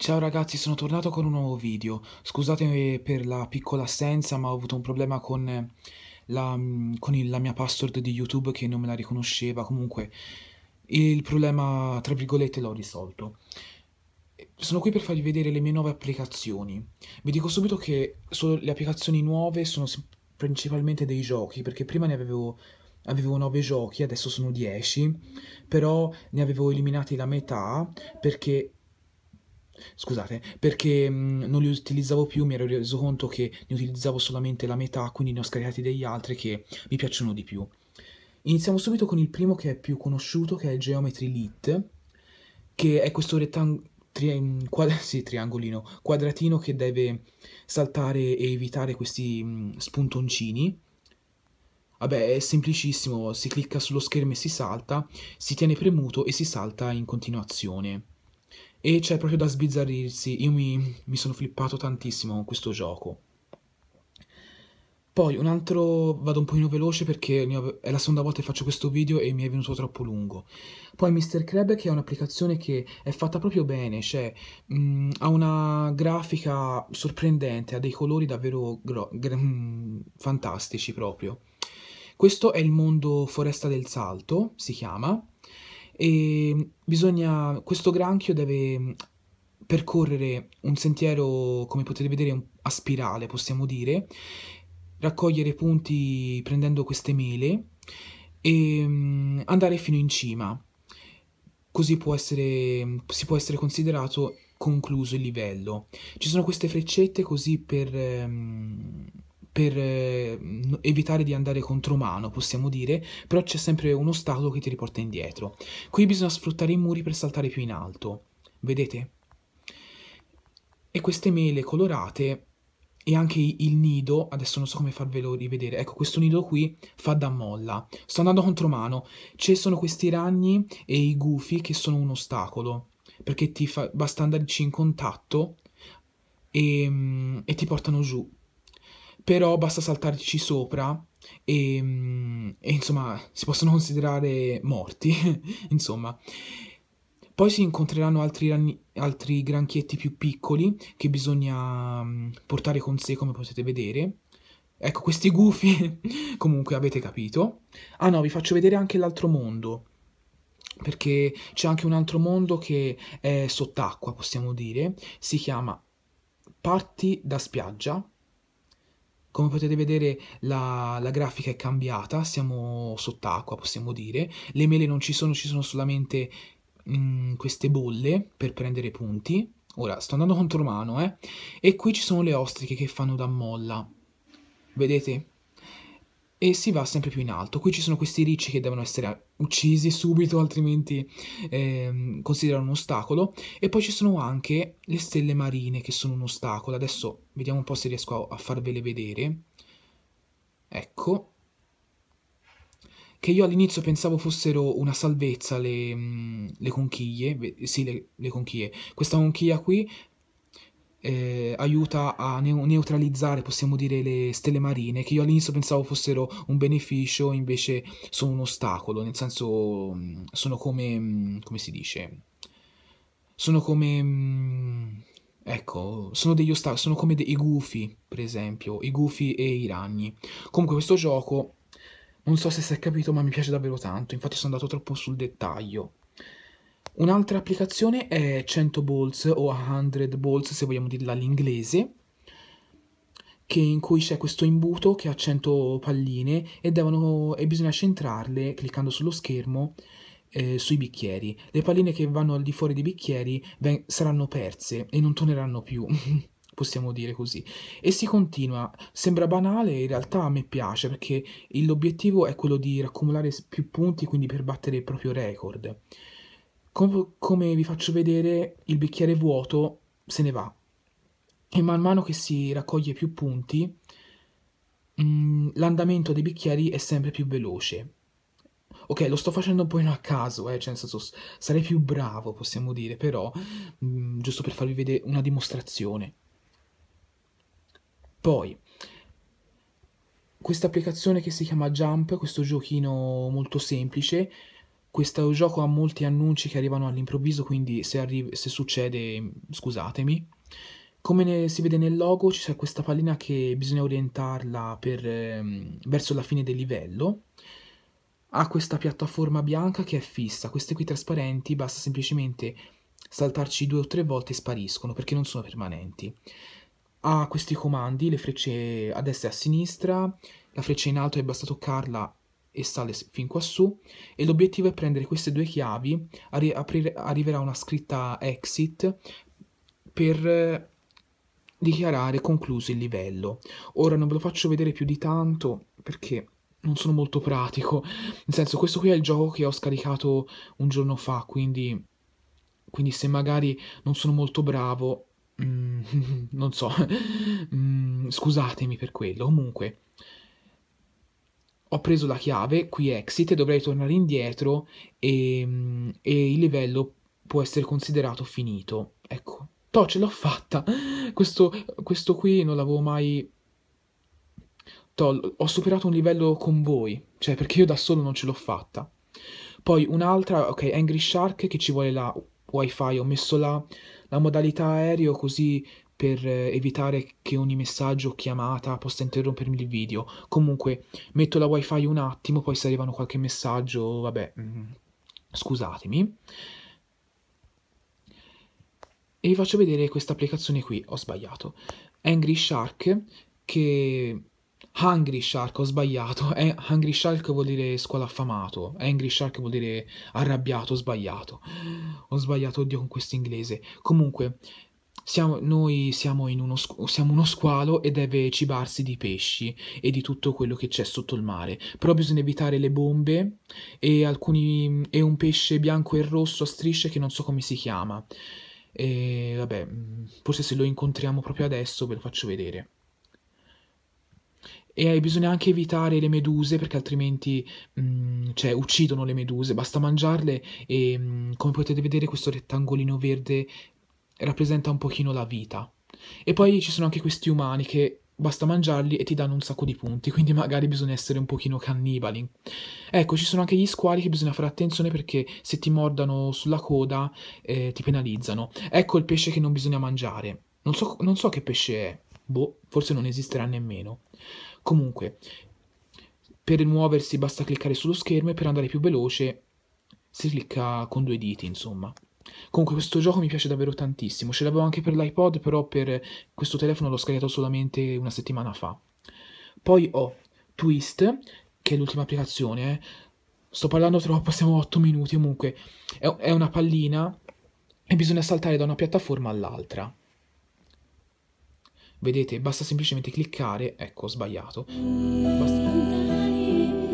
Ciao ragazzi, sono tornato con un nuovo video. Scusatemi eh, per la piccola assenza, ma ho avuto un problema con eh, la, mm, con il, la mia password di YouTube che non me la riconosceva. Comunque, il problema, tra virgolette, l'ho risolto. Sono qui per farvi vedere le mie nuove applicazioni. Vi dico subito che le applicazioni nuove sono principalmente dei giochi, perché prima ne avevo avevo 9 giochi, adesso sono 10, però ne avevo eliminati la metà perché scusate, perché mh, mm, non li utilizzavo più, mi ero reso conto che ne utilizzavo solamente la metà, quindi ne ho scaricati degli altri che mi piacciono di più. Iniziamo subito con il primo che è più conosciuto, che è il Geometry Lit, che è questo rettangolo Tri mm, sì, triangolino, quadratino che deve saltare e evitare questi mh, mm, spuntoncini. Vabbè, è semplicissimo, si clicca sullo schermo e si salta, si tiene premuto e si salta in continuazione. E c'è proprio da sbizzarrirsi, io mi, mi sono flippato tantissimo con questo gioco. Poi un altro, vado un pochino veloce perché è la seconda volta che faccio questo video e mi è venuto troppo lungo. Poi Mr. Crab che è un'applicazione che è fatta proprio bene, cioè mh, ha una grafica sorprendente, ha dei colori davvero mm, fantastici proprio. Questo è il mondo Foresta del Salto, si chiama, e ehm, bisogna, questo granchio deve mm, percorrere un sentiero, come potete vedere, a spirale, possiamo dire, raccogliere punti prendendo queste mele e mm, andare fino in cima. Così può essere, mm, si può essere considerato concluso il livello. Ci sono queste freccette così per... Um, per ehm, evitare di andare contro mano, possiamo dire, però c'è sempre un ostacolo che ti riporta indietro. Qui bisogna sfruttare i muri per saltare più in alto, vedete? E queste mele colorate e anche il nido, adesso non so come farvelo rivedere, ecco questo nido qui fa da molla, sto andando contro mano, ci sono questi ragni e i gufi che sono un ostacolo, perché ti fa, basta andarci in contatto e, mm, e ti portano giù, però basta saltarci sopra e, e insomma si possono considerare morti, insomma. Poi si incontreranno altri, altri granchietti più piccoli che bisogna mm, portare con sé come potete vedere. Ecco, questi gufi comunque avete capito. Ah no, vi faccio vedere anche l'altro mondo perché c'è anche un altro mondo che è sott'acqua, possiamo dire, si chiama Parti da spiaggia come potete vedere la, la grafica è cambiata, siamo sott'acqua possiamo dire, le mele non ci sono, ci sono solamente mh, mm, queste bolle per prendere punti. Ora, sto andando contro mano, eh. E qui ci sono le ostriche che fanno da molla. Vedete? e si va sempre più in alto. Qui ci sono questi ricci che devono essere uccisi subito, altrimenti eh, considerano un ostacolo. E poi ci sono anche le stelle marine che sono un ostacolo. Adesso vediamo un po' se riesco a, a farvele vedere. Ecco. Che io all'inizio pensavo fossero una salvezza le, mm, le conchiglie, sì le, le conchiglie. Questa conchiglia qui eh, aiuta a ne- neutralizzare, possiamo dire, le stelle marine, che io all'inizio pensavo fossero un beneficio, invece sono un ostacolo, nel senso mm, sono come, mm, come si dice, sono come, mm, ecco, sono degli ostacoli, sono come dei gufi, per esempio, i gufi e i ragni. Comunque questo gioco, non so se si è capito, ma mi piace davvero tanto, infatti sono andato troppo sul dettaglio. Un'altra applicazione è 100 Balls o 100 Balls se vogliamo dirla all'inglese, in cui c'è questo imbuto che ha 100 palline e, devono, e bisogna centrarle cliccando sullo schermo eh, sui bicchieri. Le palline che vanno al di fuori dei bicchieri ben, saranno perse e non torneranno più. possiamo dire così. E si continua, sembra banale, in realtà a me piace perché l'obiettivo è quello di raccumulare più punti, quindi per battere il proprio record com- come vi faccio vedere, il bicchiere vuoto se ne va. E man mano che si raccoglie più punti, mh, mm, l'andamento dei bicchieri è sempre più veloce. Ok, lo sto facendo un po' a caso, eh, cioè nel senso sarei più bravo, possiamo dire, però mh, mm, giusto per farvi vedere una dimostrazione. Poi, questa applicazione che si chiama Jump, questo giochino molto semplice, questo gioco ha molti annunci che arrivano all'improvviso, quindi se, arri- se succede scusatemi. Come ne- si vede nel logo c'è questa pallina che bisogna orientarla per, ehm, verso la fine del livello. Ha questa piattaforma bianca che è fissa, queste qui trasparenti basta semplicemente saltarci due o tre volte e spariscono perché non sono permanenti. Ha questi comandi, le frecce a destra e a sinistra, la freccia in alto è basta toccarla e sale fin quassù e l'obiettivo è prendere queste due chiavi, arri- aprire, arriverà una scritta exit per eh, dichiarare concluso il livello. Ora non ve lo faccio vedere più di tanto perché non sono molto pratico, nel senso questo qui è il gioco che ho scaricato un giorno fa, quindi, quindi se magari non sono molto bravo, mm, non so, mm, scusatemi per quello, comunque ho preso la chiave, qui exit, e dovrei tornare indietro e, mm, e il livello può essere considerato finito. Ecco, to ce l'ho fatta. Questo, questo qui non l'avevo mai... To, ho superato un livello con voi, cioè perché io da solo non ce l'ho fatta. Poi un'altra, ok, Angry Shark che ci vuole la wifi, ho messo la, la modalità aereo così per evitare che ogni messaggio o chiamata possa interrompermi il video. Comunque metto la wifi un attimo, poi se arrivano qualche messaggio, vabbè, mm, scusatemi. E vi faccio vedere questa applicazione qui, ho sbagliato. Angry Shark, che... Hungry Shark, ho sbagliato. Eh, Hungry Shark vuol dire scuola affamato. Angry Shark vuol dire arrabbiato, sbagliato. Ho sbagliato, oddio, con questo inglese. Comunque, siamo, noi siamo, uno, siamo uno squalo e deve cibarsi di pesci e di tutto quello che c'è sotto il mare, però bisogna evitare le bombe e, alcuni, e un pesce bianco e rosso a strisce che non so come si chiama. E vabbè, mm, forse se lo incontriamo proprio adesso ve lo faccio vedere. E bisogna anche evitare le meduse perché altrimenti mh, mm, cioè, uccidono le meduse, basta mangiarle e mh, mm, come potete vedere questo rettangolino verde rappresenta un pochino la vita. E poi ci sono anche questi umani che basta mangiarli e ti danno un sacco di punti, quindi magari bisogna essere un pochino cannibali. Ecco, ci sono anche gli squali che bisogna fare attenzione perché se ti mordano sulla coda eh, ti penalizzano. Ecco il pesce che non bisogna mangiare. Non so, non so che pesce è, boh, forse non esisterà nemmeno. Comunque, per muoversi basta cliccare sullo schermo e per andare più veloce si clicca con due diti, insomma. Comunque questo gioco mi piace davvero tantissimo, ce l'avevo anche per l'iPod, però per questo telefono l'ho scaricato solamente una settimana fa. Poi ho Twist, che è l'ultima applicazione. Eh. Sto parlando troppo, siamo 8 minuti comunque. È, è una pallina e bisogna saltare da una piattaforma all'altra. Vedete, basta semplicemente cliccare, ecco, ho sbagliato. Basta...